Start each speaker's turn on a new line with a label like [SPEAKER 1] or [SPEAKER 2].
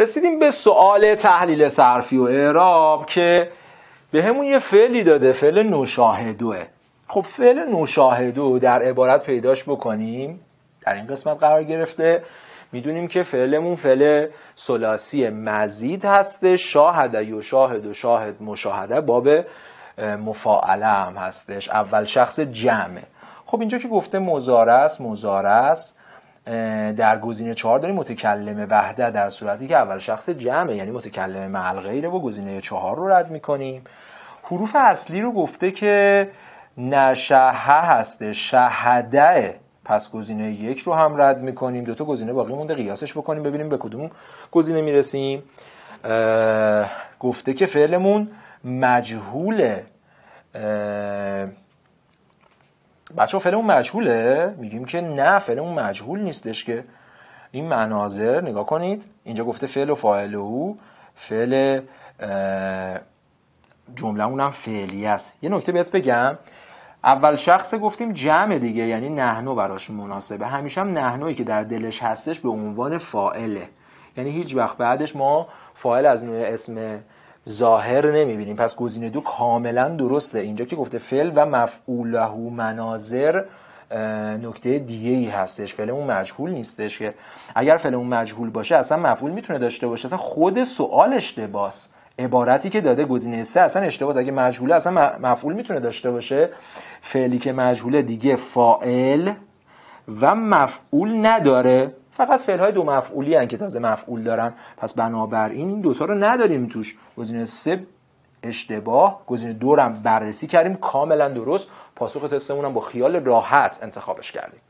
[SPEAKER 1] رسیدیم به سوال تحلیل صرفی و اعراب که به همون یه فعلی داده فعل نوشاهدوه خب فعل نوشاهدو در عبارت پیداش بکنیم در این قسمت قرار گرفته میدونیم که فعلمون فعل سلاسی مزید هسته شاهده یو شاهد و شاهد مشاهده باب مفاعله هم هستش اول شخص جمعه خب اینجا که گفته مزاره است مزاره در گزینه چهار داریم متکلم وحده در صورتی که اول شخص جمعه یعنی متکلم محل غیره و گزینه چهار رو رد میکنیم حروف اصلی رو گفته که نشهه هسته شهده پس گزینه یک رو هم رد میکنیم دوتا گزینه باقی مونده قیاسش بکنیم ببینیم به کدوم گزینه میرسیم گفته که فعلمون مجهوله بچه فعل اون مجهوله میگیم که نه فعل اون مجهول نیستش که این مناظر نگاه کنید اینجا گفته فعل و فاعل او فعل جمله اونم فعلی است یه نکته بهت بگم اول شخص گفتیم جمع دیگه یعنی نحنو براش مناسبه همیشه هم نحنویی که در دلش هستش به عنوان فاعله یعنی هیچ وقت بعدش ما فاعل از نوع اسم ظاهر نمیبینیم پس گزینه دو کاملا درسته اینجا که گفته فعل و مفعوله مناظر نکته دیگه ای هستش فعل اون مجهول نیستش که اگر فعل اون مجهول باشه اصلا مفعول میتونه داشته باشه اصلا خود سوال اشتباس عبارتی که داده گزینه سه اصلا اشتباس اگه مجهوله اصلا مفعول میتونه داشته باشه فعلی که مجهوله دیگه فائل و مفعول نداره فقط فعل های دو مفعولی که تازه مفعول دارن پس بنابراین این دوتا رو نداریم توش گزینه سه اشتباه گزینه دورم رو بررسی کردیم کاملا درست پاسخ تستمون هم با خیال راحت انتخابش کردیم